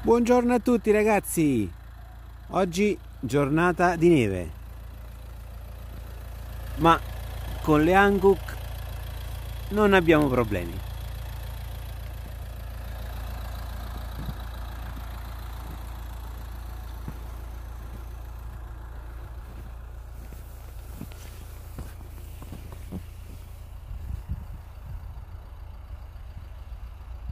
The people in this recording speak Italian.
Buongiorno a tutti ragazzi, oggi giornata di neve, ma con le Anguc non abbiamo problemi.